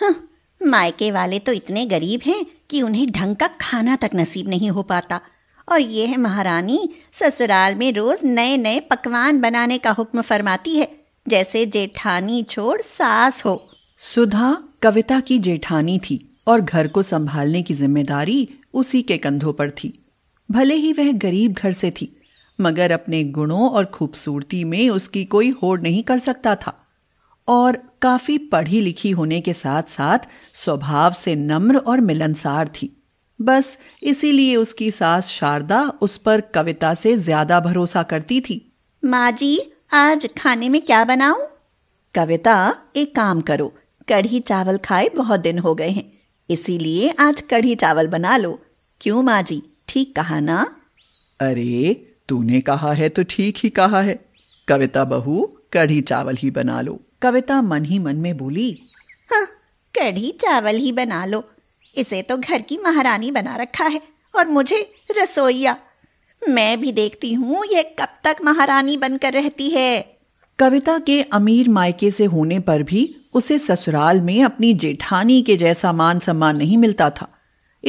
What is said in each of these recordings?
हाँ, मायके वाले तो इतने गरीब हैं कि उन्हें ढंग का खाना तक नसीब नहीं हो पाता और ये है महारानी ससुराल में रोज नए नए पकवान बनाने का हुक्म फरमाती है जैसे जेठानी छोड़ सास हो सुधा कविता की जेठानी थी और घर को संभालने की जिम्मेदारी उसी के कंधों पर थी भले ही वह गरीब घर से थी मगर अपने गुणों और खूबसूरती में उसकी कोई होड़ नहीं कर सकता था और काफ़ी पढ़ी लिखी होने के साथ साथ स्वभाव से नम्र और मिलनसार थी बस इसीलिए उसकी सास शारदा उस पर कविता से ज्यादा भरोसा करती थी माँ जी आज खाने में क्या बनाऊं? कविता एक काम करो कढ़ी चावल खाए बहुत दिन हो गए हैं इसीलिए आज कढ़ी चावल बना लो क्यों माँ जी ठीक कहा ना अरे तूने कहा है तो ठीक ही कहा है कविता बहू कढ़ी चावल ही बना लो कविता मन ही मन में बोली हाँ कढ़ी चावल ही बना लो इसे तो घर की महारानी बना रखा है और मुझे रसोईया मैं भी देखती हूँ ये कब तक महारानी बनकर रहती है कविता के अमीर मायके से होने पर भी उसे ससुराल में अपनी जेठानी के जैसा मान सम्मान नहीं मिलता था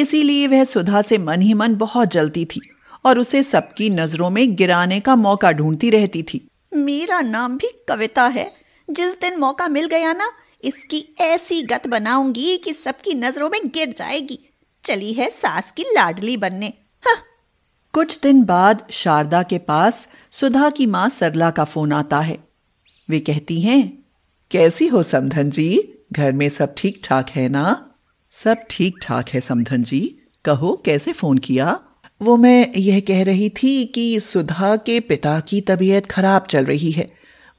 इसीलिए वह सुधा से मन ही मन बहुत जलती थी और उसे सबकी नज़रों में गिराने का मौका ढूंढती रहती थी मेरा नाम भी कविता है जिस दिन मौका मिल गया ना इसकी ऐसी गत बनाऊंगी कि सबकी नजरों में गिर जाएगी चली है सास की लाडली बनने हाँ। कुछ दिन बाद शारदा के पास सुधा की माँ सरला का फोन आता है वे कहती हैं कैसी हो समधन जी घर में सब ठीक ठाक है ना सब ठीक ठाक है समधन जी कहो कैसे फोन किया वो मैं यह कह रही थी कि सुधा के पिता की तबीयत खराब चल रही है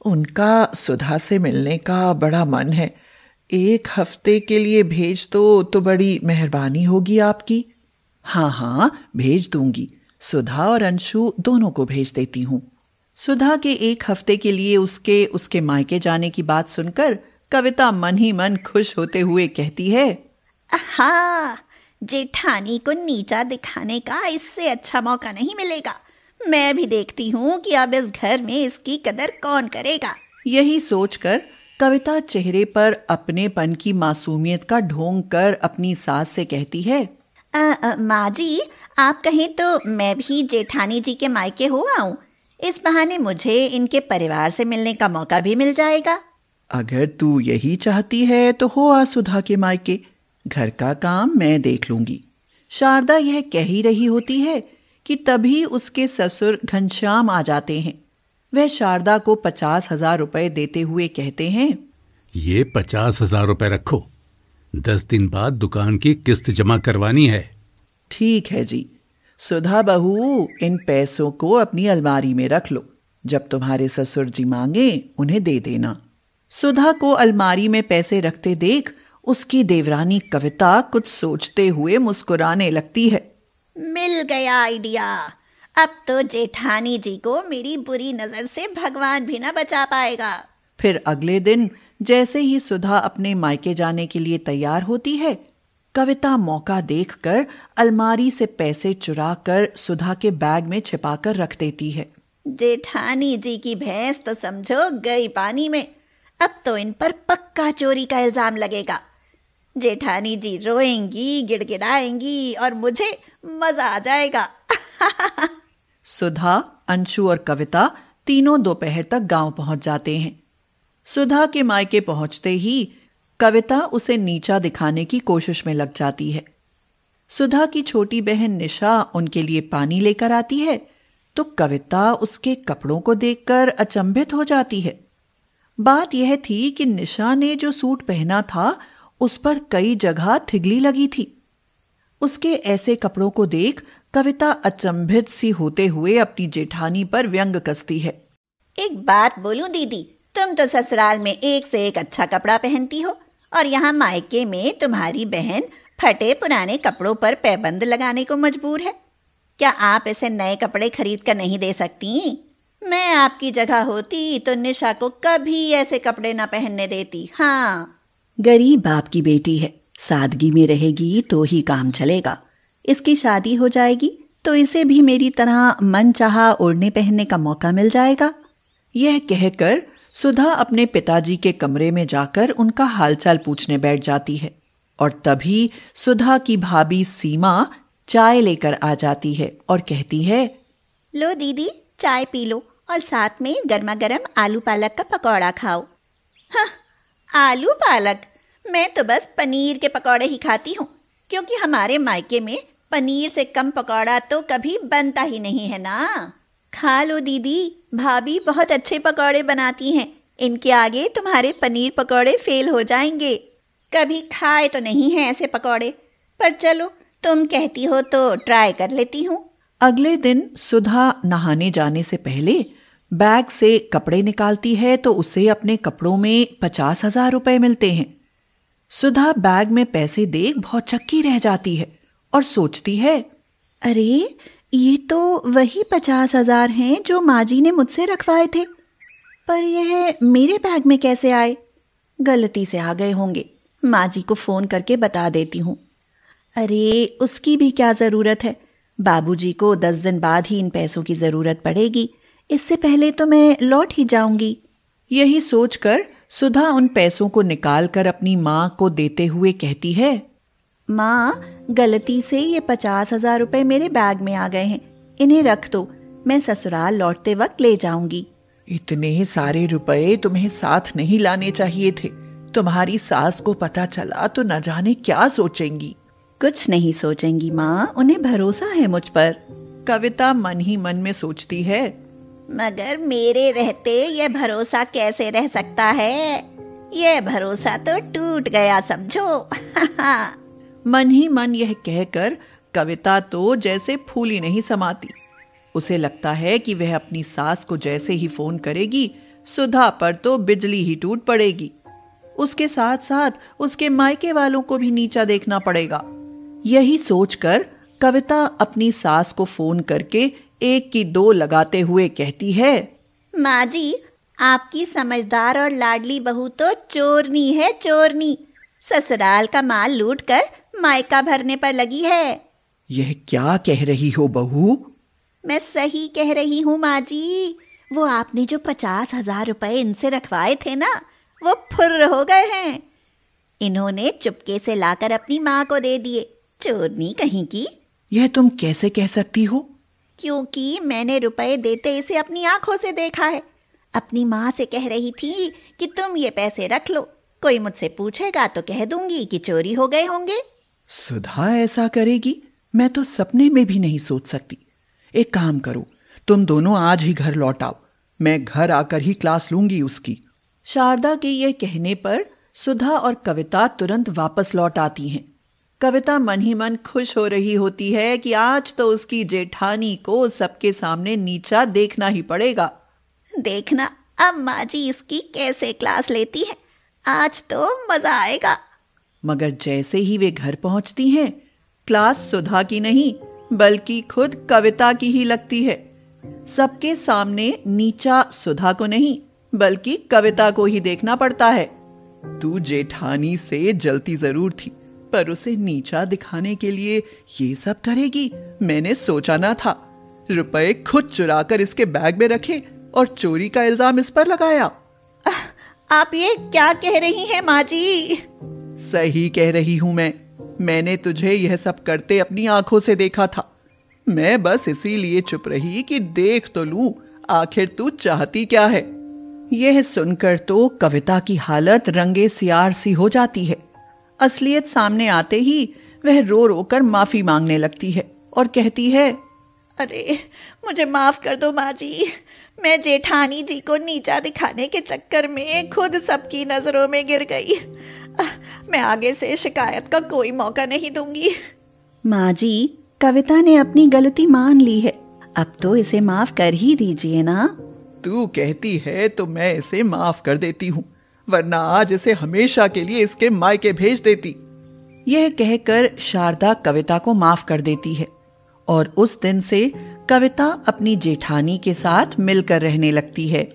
उनका सुधा से मिलने का बड़ा मन है एक हफ्ते के लिए भेज दो तो, तो बड़ी मेहरबानी होगी आपकी हाँ हाँ भेज दूंगी सुधा और अंशु दोनों को भेज देती हूँ सुधा के एक हफ्ते के लिए उसके उसके मायके जाने की बात सुनकर कविता मन ही मन खुश होते हुए कहती है हाँ जेठानी को नीचा दिखाने का इससे अच्छा मौका नहीं मिलेगा मैं भी देखती हूँ कि अब इस घर में इसकी कदर कौन करेगा यही सोचकर कविता चेहरे पर अपने पन की मासूमियत का ढोंग कर अपनी सास से कहती है माँ जी आप कहें तो मैं भी जेठानी जी के मायके हो आऊँ इस बहाने मुझे इनके परिवार से मिलने का मौका भी मिल जाएगा अगर तू यही चाहती है तो हो आ सुधा के मायके घर का काम मैं देख लूंगी शारदा यह कह ही रही होती है कि तभी उसके ससुर घनश्याम आ जाते हैं वह शारदा को पचास हजार रुपये देते हुए कहते हैं ये पचास हजार रुपये रखो दस दिन बाद दुकान की किस्त जमा करवानी है ठीक है जी सुधा बहू इन पैसों को अपनी अलमारी में रख लो जब तुम्हारे ससुर जी मांगे उन्हें दे देना सुधा को अलमारी में पैसे रखते देख उसकी देवरानी कविता कुछ सोचते हुए मुस्कुराने लगती है मिल गया आइडिया अब तो जेठानी जी को मेरी बुरी नजर से भगवान भी ना बचा पाएगा फिर अगले दिन जैसे ही सुधा अपने मायके जाने के लिए तैयार होती है कविता मौका देखकर अलमारी से पैसे चुरा कर सुधा के बैग में छिपा कर रख देती है जेठानी जी की भैंस तो समझो गई पानी में अब तो इन पर पक्का चोरी का इल्जाम लगेगा जेठानी जी रोएंगी गिड़गिड़ाएंगी और मुझे मजा आ जाएगा सुधा अंशु और कविता तीनों दोपहर तक गांव पहुंच जाते हैं सुधा के मायके पहुंचते ही कविता उसे नीचा दिखाने की कोशिश में लग जाती है सुधा की छोटी बहन निशा उनके लिए पानी लेकर आती है तो कविता उसके कपड़ों को देखकर अचंभित हो जाती है बात यह थी कि निशा ने जो सूट पहना था उस पर कई जगह थिगली लगी थी उसके ऐसे कपड़ों को देख कविता अचंभित सी होते हुए अपनी जेठानी पर व्यंग कसती है एक बात बोलू दीदी तुम तो ससुराल में एक से एक अच्छा कपड़ा पहनती हो और यहाँ मायके में तुम्हारी बहन फटे पुराने कपड़ों पर पैबंद लगाने को मजबूर है क्या आप ऐसे नए कपड़े खरीद कर नहीं दे सकती मैं आपकी जगह होती तो निशा को कभी ऐसे कपड़े ना पहनने देती हाँ गरीब बाप की बेटी है सादगी में रहेगी तो ही काम चलेगा इसकी शादी हो जाएगी तो इसे भी मेरी तरह मन चाह उड़ने पहनने का मौका मिल जाएगा यह कहकर सुधा अपने पिताजी के कमरे में जाकर उनका हालचाल पूछने बैठ जाती है और तभी सुधा की भाभी सीमा चाय लेकर आ जाती है और कहती है लो दीदी चाय पी लो और साथ में गर्मा गर्म आलू पालक का पकौड़ा खाओ हाँ, आलू पालक मैं तो बस पनीर के पकौड़े ही खाती हूँ क्योंकि हमारे मायके में पनीर से कम पकौड़ा तो कभी बनता ही नहीं है ना खा लो दीदी भाभी बहुत अच्छे पकौड़े बनाती हैं इनके आगे तुम्हारे पनीर पकौड़े फेल हो जाएंगे कभी खाए तो नहीं हैं ऐसे पकौड़े पर चलो तुम कहती हो तो ट्राई कर लेती हूँ अगले दिन सुधा नहाने जाने से पहले बैग से कपड़े निकालती है तो उसे अपने कपड़ों में पचास हजार रुपये मिलते हैं सुधा बैग में पैसे देख बहुत चक्की रह जाती है और सोचती है अरे ये तो वही पचास हजार हैं जो माँ जी ने मुझसे रखवाए थे पर यह मेरे बैग में कैसे आए गलती से आ गए होंगे माँ जी को फ़ोन करके बता देती हूँ अरे उसकी भी क्या ज़रूरत है बाबूजी को दस दिन बाद ही इन पैसों की ज़रूरत पड़ेगी इससे पहले तो मैं लौट ही जाऊंगी यही सोचकर सुधा उन पैसों को निकालकर अपनी माँ को देते हुए कहती है माँ गलती से ये पचास हजार रूपए मेरे बैग में आ गए हैं इन्हें रख दो मैं ससुराल लौटते वक्त ले जाऊंगी इतने सारे रुपए तुम्हें साथ नहीं लाने चाहिए थे तुम्हारी सास को पता चला तो न जाने क्या सोचेंगी कुछ नहीं सोचेंगी माँ उन्हें भरोसा है मुझ पर कविता मन ही मन में सोचती है मगर मेरे रहते यह भरोसा कैसे रह सकता है यह भरोसा तो टूट गया समझो मन ही मन यह कहकर कविता तो जैसे फूली नहीं समाती उसे लगता है कि वह अपनी सास को जैसे ही फोन करेगी सुधा पर तो बिजली ही टूट पड़ेगी उसके साथ साथ उसके मायके वालों को भी नीचा देखना पड़ेगा यही सोचकर कविता अपनी सास को फोन करके एक की दो लगाते हुए कहती है माँ जी आपकी समझदार और लाडली बहू तो चोरनी है चोरनी ससुराल का माल लूट कर मायका भरने पर लगी है यह क्या कह रही हो बहू मैं सही कह रही हूँ माँ जी वो आपने जो पचास हजार रुपए इनसे रखवाए थे ना वो फुर्र हो गए हैं इन्होंने चुपके से लाकर अपनी माँ को दे दिए चोरनी कहीं की यह तुम कैसे कह सकती हो क्योंकि मैंने रुपए देते इसे अपनी आंखों से देखा है अपनी माँ से कह रही थी कि तुम ये पैसे रख लो कोई मुझसे पूछेगा तो कह दूंगी कि चोरी हो गए होंगे सुधा ऐसा करेगी मैं तो सपने में भी नहीं सोच सकती एक काम करो तुम दोनों आज ही घर लौट आओ मैं घर आकर ही क्लास लूंगी उसकी शारदा के ये कहने पर सुधा और कविता तुरंत वापस लौट आती हैं कविता मन ही मन खुश हो रही होती है कि आज तो उसकी जेठानी को सबके सामने नीचा देखना ही पड़ेगा देखना अम्मा जी इसकी कैसे क्लास लेती है आज तो मजा आएगा मगर जैसे ही वे घर पहुंचती हैं क्लास सुधा की नहीं बल्कि खुद कविता की ही लगती है सबके सामने नीचा सुधा को नहीं बल्कि कविता को ही देखना पड़ता है तू जेठानी से जलती जरूर थी पर उसे नीचा दिखाने के लिए ये सब करेगी मैंने सोचा ना था रुपए खुद चुरा कर इसके बैग में रखे और चोरी का इल्जाम इस पर लगाया आप ये क्या कह रही हैं माँ जी सही कह रही हूँ मैं मैंने तुझे यह सब करते अपनी आंखों से देखा था मैं बस इसीलिए चुप रही कि देख तो लू आखिर तू चाहती क्या है यह सुनकर तो कविता की हालत रंगे सियार सी हो जाती है असलियत सामने आते ही वह रो रो कर माफ़ी मांगने लगती है और कहती है अरे मुझे माफ़ कर दो माँ जी मैं जेठानी जी को नीचा दिखाने के चक्कर में खुद सबकी नज़रों में गिर गई मैं आगे से शिकायत का कोई मौका नहीं दूंगी माँ जी कविता ने अपनी गलती मान ली है अब तो इसे माफ कर ही दीजिए ना तू कहती है तो मैं इसे माफ कर देती हूँ वरना आज इसे हमेशा के लिए इसके मायके भेज देती यह कहकर शारदा कविता को माफ कर देती है और उस दिन से कविता अपनी जेठानी के साथ मिलकर रहने लगती है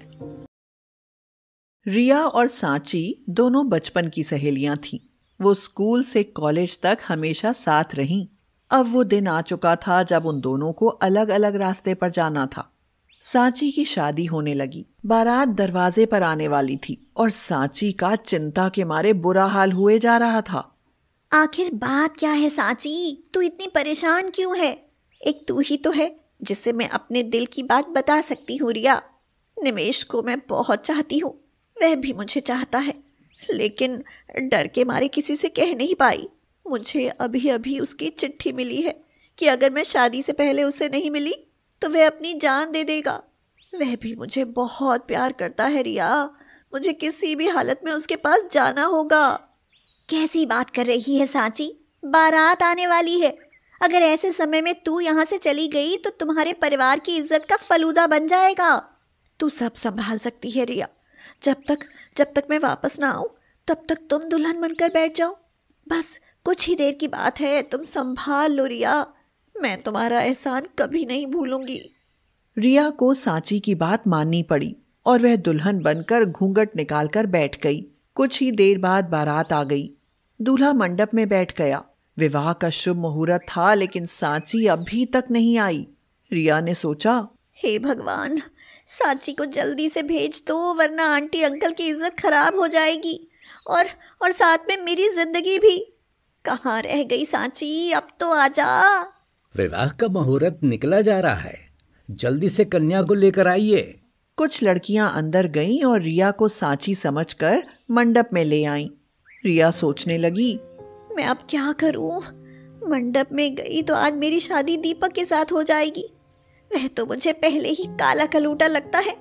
रिया और सांची दोनों बचपन की सहेलियां थीं वो स्कूल से कॉलेज तक हमेशा साथ रहीं अब वो दिन आ चुका था जब उन दोनों को अलग अलग रास्ते पर जाना था सांची की शादी होने लगी बारात दरवाजे पर आने वाली थी और सांची का चिंता के मारे बुरा हाल हुए जा रहा था आखिर बात क्या है सांची तू इतनी परेशान क्यों है एक तू ही तो है जिससे मैं अपने दिल की बात बता सकती हूँ रिया निमेश को मैं बहुत चाहती हूँ वह भी मुझे चाहता है लेकिन डर के मारे किसी से कह नहीं पाई मुझे अभी अभी उसकी चिट्ठी मिली है कि अगर मैं शादी से पहले उसे नहीं मिली तो वह अपनी जान दे देगा वह भी मुझे बहुत प्यार करता है रिया मुझे किसी भी हालत में उसके पास जाना होगा कैसी बात कर रही है सांची बारात आने वाली है अगर ऐसे समय में तू यहाँ से चली गई तो तुम्हारे परिवार की इज्जत का फलूदा बन जाएगा तू सब संभाल सकती है रिया जब तक जब तक मैं वापस ना आऊँ तब तक तुम दुल्हन बनकर बैठ जाओ बस कुछ ही देर की बात है तुम संभाल लो रिया मैं तुम्हारा एहसान कभी नहीं भूलूंगी रिया को सांची की बात माननी पड़ी और वह दुल्हन बनकर घूंघट निकालकर बैठ गई कुछ ही देर बाद बारात आ गई दूल्हा मंडप में बैठ गया विवाह का शुभ मुहूर्त था लेकिन सांची अभी तक नहीं आई रिया ने सोचा हे hey भगवान सांची को जल्दी से भेज दो वरना आंटी अंकल की इज्जत खराब हो जाएगी और और साथ में मेरी जिंदगी भी कहाँ रह गई सांची अब तो आ जा विवाह का मुहूर्त निकला जा रहा है जल्दी से कन्या को लेकर आइए कुछ लड़कियां अंदर गईं और रिया को साची समझकर मंडप में ले आईं। रिया सोचने लगी मैं अब क्या करूं? मंडप में गई तो आज मेरी शादी दीपक के साथ हो जाएगी वह तो मुझे पहले ही काला कलूटा लगता है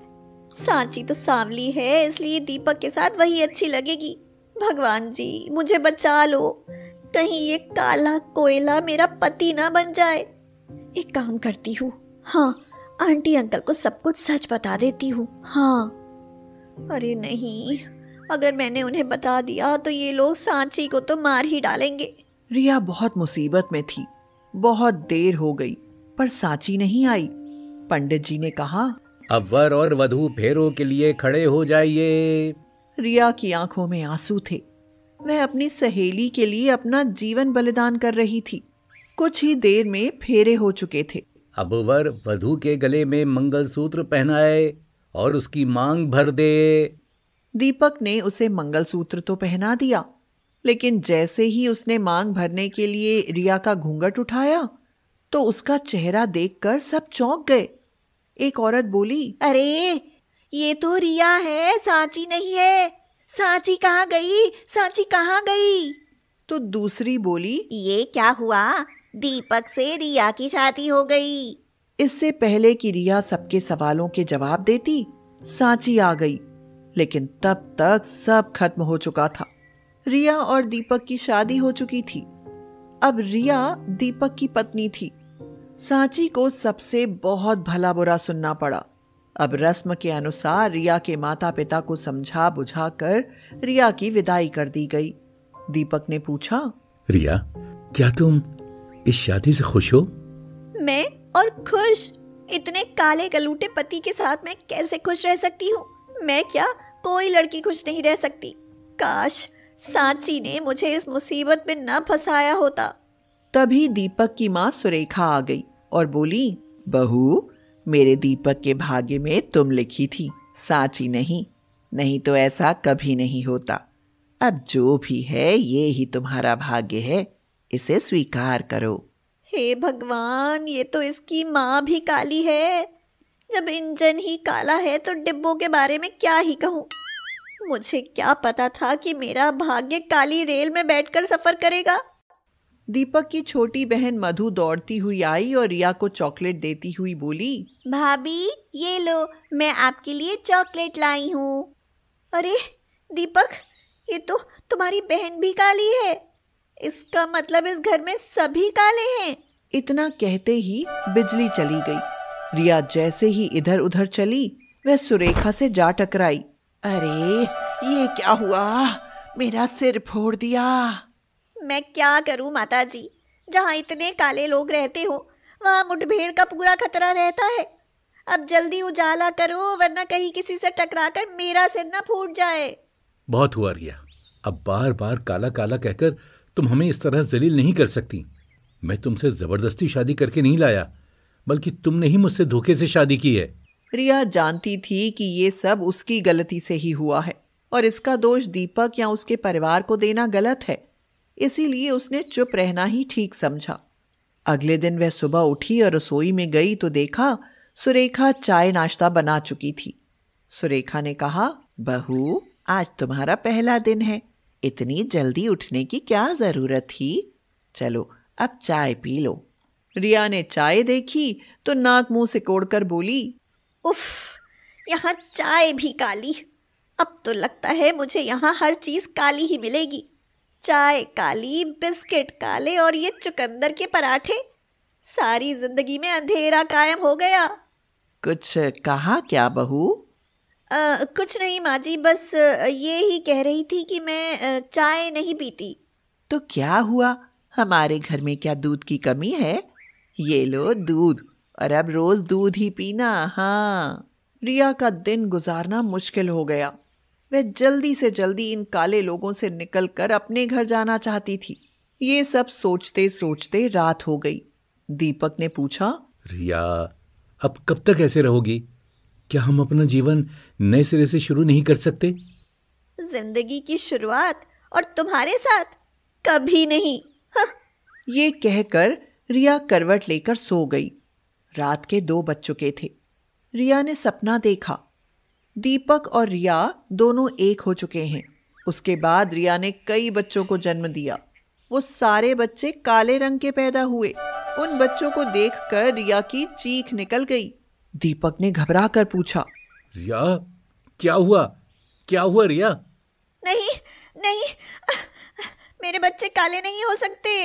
सांची तो सांवली है इसलिए दीपक के साथ वही अच्छी लगेगी भगवान जी मुझे बचा लो कहीं ये काला कोयला मेरा पति ना बन जाए एक काम करती हूँ हाँ आंटी अंकल को सब कुछ सच बता देती हूँ हाँ अरे नहीं अगर मैंने उन्हें बता दिया तो ये लोग सांची को तो मार ही डालेंगे रिया बहुत मुसीबत में थी बहुत देर हो गई पर सांची नहीं आई पंडित जी ने कहा अब वर और वधु फेरों के लिए खड़े हो जाइए रिया की आंखों में आंसू थे वह अपनी सहेली के लिए अपना जीवन बलिदान कर रही थी कुछ ही देर में फेरे हो चुके थे अब वर वधु के गले में मंगलसूत्र पहनाए और उसकी मांग भर दे दीपक ने उसे मंगलसूत्र तो पहना दिया लेकिन जैसे ही उसने मांग भरने के लिए रिया का घूंघट उठाया तो उसका चेहरा देखकर सब चौंक गए एक औरत बोली अरे ये तो रिया है सांची नहीं है सांची कहाँ गई सांची कहाँ गई तो दूसरी बोली ये क्या हुआ दीपक से रिया की शादी हो गई इससे पहले कि रिया सबके सवालों के जवाब देती सांची आ गई लेकिन तब तक सब खत्म हो चुका था रिया और दीपक की शादी हो चुकी थी अब रिया दीपक की पत्नी थी सांची को सबसे बहुत भला बुरा सुनना पड़ा अब रस्म के अनुसार रिया के माता पिता को समझा बुझा कर रिया की विदाई कर दी गई दीपक ने पूछा रिया क्या तुम इस शादी से खुश हो मैं और खुश इतने काले गलूटे पति के साथ मैं कैसे खुश रह सकती हूँ मैं क्या कोई लड़की खुश नहीं रह सकती काश सांची ने मुझे इस मुसीबत में न फंसाया होता तभी दीपक की माँ सुरेखा आ गई और बोली बहू मेरे दीपक के भाग्य में तुम लिखी थी साची नहीं नहीं तो ऐसा कभी नहीं होता अब जो भी है ये ही तुम्हारा भाग्य है इसे स्वीकार करो हे भगवान ये तो इसकी माँ भी काली है जब इंजन ही काला है तो डिब्बों के बारे में क्या ही कहूँ मुझे क्या पता था कि मेरा भाग्य काली रेल में बैठकर सफ़र करेगा दीपक की छोटी बहन मधु दौड़ती हुई आई और रिया को चॉकलेट देती हुई बोली भाभी ये लो मैं आपके लिए चॉकलेट लाई हूँ अरे दीपक ये तो तुम्हारी बहन भी काली है इसका मतलब इस घर में सभी काले हैं इतना कहते ही बिजली चली गई रिया जैसे ही इधर उधर चली वह सुरेखा से जा टकराई अरे ये क्या हुआ मेरा सिर फोड़ दिया मैं क्या करूं माता जी जहाँ इतने काले लोग रहते हो वहाँ मुठभेड़ का पूरा खतरा रहता है अब जल्दी उजाला करो वरना कहीं किसी से टकरा कर मेरा सिर न फूट जाए बहुत हुआ रिया अब बार बार काला काला कहकर तुम हमें इस तरह जलील नहीं कर सकती मैं तुमसे जबरदस्ती शादी करके नहीं लाया बल्कि तुमने ही मुझसे धोखे से शादी की है रिया जानती थी कि ये सब उसकी गलती से ही हुआ है और इसका दोष दीपक या उसके परिवार को देना गलत है इसीलिए उसने चुप रहना ही ठीक समझा अगले दिन वह सुबह उठी और रसोई में गई तो देखा सुरेखा चाय नाश्ता बना चुकी थी सुरेखा ने कहा बहू आज तुम्हारा पहला दिन है इतनी जल्दी उठने की क्या ज़रूरत थी चलो अब चाय पी लो रिया ने चाय देखी तो नाक मुंह से कोड़कर बोली उफ यहाँ चाय भी काली अब तो लगता है मुझे यहाँ हर चीज़ काली ही मिलेगी चाय काली बिस्किट काले और ये चुकंदर के पराठे सारी जिंदगी में अंधेरा कायम हो गया कुछ कहा क्या बहू कुछ नहीं माँ जी बस ये ही कह रही थी कि मैं चाय नहीं पीती तो क्या हुआ हमारे घर में क्या दूध की कमी है ये लो दूध और अब रोज दूध ही पीना हाँ रिया का दिन गुजारना मुश्किल हो गया वह जल्दी से जल्दी इन काले लोगों से निकलकर अपने घर जाना चाहती थी ये सब सोचते सोचते रात हो गई दीपक ने पूछा रिया अब कब तक ऐसे रहोगी क्या हम अपना जीवन नए सिरे से शुरू नहीं कर सकते जिंदगी की शुरुआत और तुम्हारे साथ कभी नहीं हाँ। ये कहकर रिया करवट लेकर सो गई रात के दो बज चुके थे रिया ने सपना देखा दीपक और रिया दोनों एक हो चुके हैं उसके बाद रिया ने कई बच्चों को जन्म दिया वो सारे बच्चे काले रंग के पैदा हुए उन बच्चों को देखकर रिया की चीख निकल गई दीपक ने घबरा कर पूछा रिया क्या हुआ क्या हुआ रिया नहीं नहीं मेरे बच्चे काले नहीं हो सकते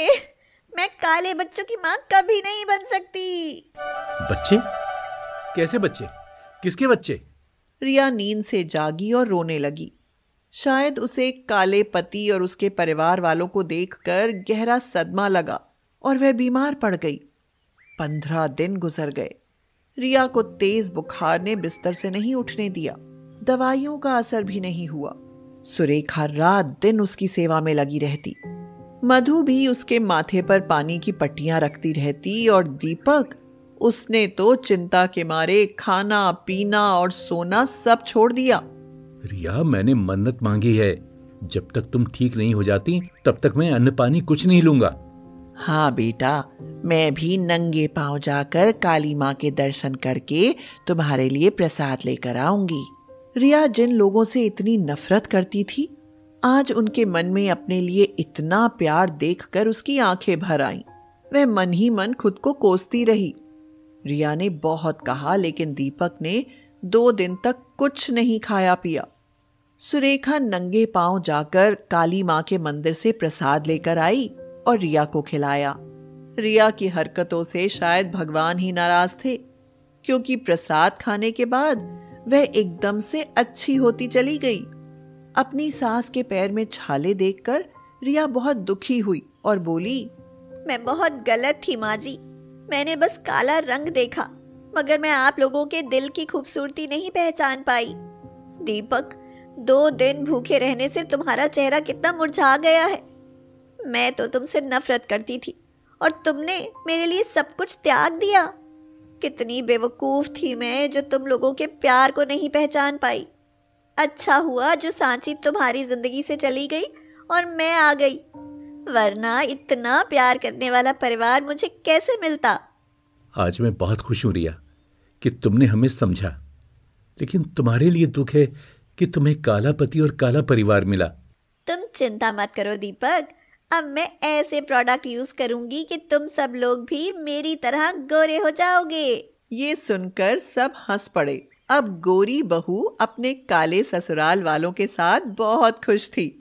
मैं काले बच्चों की माँ कभी नहीं बन सकती बच्चे कैसे बच्चे किसके बच्चे रिया नींद से जागी और रोने लगी शायद उसे काले पति और उसके परिवार वालों को देखकर गहरा सदमा लगा और वह बीमार पड़ गई पंद्रह दिन गुजर गए रिया को तेज बुखार ने बिस्तर से नहीं उठने दिया दवाइयों का असर भी नहीं हुआ सुरेखा रात दिन उसकी सेवा में लगी रहती मधु भी उसके माथे पर पानी की पट्टियां रखती रहती और दीपक उसने तो चिंता के मारे खाना पीना और सोना सब छोड़ दिया रिया मैंने मन्नत मांगी है जब तक तुम ठीक नहीं हो जाती तब तक मैं अन्न पानी कुछ नहीं लूंगा हाँ बेटा मैं भी नंगे पांव जाकर काली माँ के दर्शन करके तुम्हारे लिए प्रसाद लेकर आऊंगी रिया जिन लोगों से इतनी नफरत करती थी आज उनके मन में अपने लिए इतना प्यार देखकर उसकी आंखें भर आईं। वह मन ही मन खुद को कोसती रही रिया ने बहुत कहा लेकिन दीपक ने दो दिन तक कुछ नहीं खाया पिया सुरेखा नंगे पांव जाकर काली माँ के मंदिर से प्रसाद लेकर आई और रिया को खिलाया रिया की हरकतों से शायद भगवान ही नाराज थे क्योंकि प्रसाद खाने के बाद वह एकदम से अच्छी होती चली गई अपनी सास के पैर में छाले देखकर रिया बहुत दुखी हुई और बोली मैं बहुत गलत थी माँ जी मैंने बस काला रंग देखा मगर मैं आप लोगों के दिल की खूबसूरती नहीं पहचान पाई दीपक दो दिन भूखे रहने से तुम्हारा चेहरा कितना मुरझा गया है मैं तो तुमसे नफरत करती थी और तुमने मेरे लिए सब कुछ त्याग दिया कितनी बेवकूफ़ थी मैं जो तुम लोगों के प्यार को नहीं पहचान पाई अच्छा हुआ जो सांची तुम्हारी ज़िंदगी से चली गई और मैं आ गई वरना इतना प्यार करने वाला परिवार मुझे कैसे मिलता आज मैं बहुत खुश हूँ रिया कि तुमने हमें समझा लेकिन तुम्हारे लिए दुख है कि तुम्हें काला पति और काला परिवार मिला तुम चिंता मत करो दीपक अब मैं ऐसे प्रोडक्ट यूज करूंगी कि तुम सब लोग भी मेरी तरह गोरे हो जाओगे ये सुनकर सब हंस पड़े अब गोरी बहू अपने काले ससुराल वालों के साथ बहुत खुश थी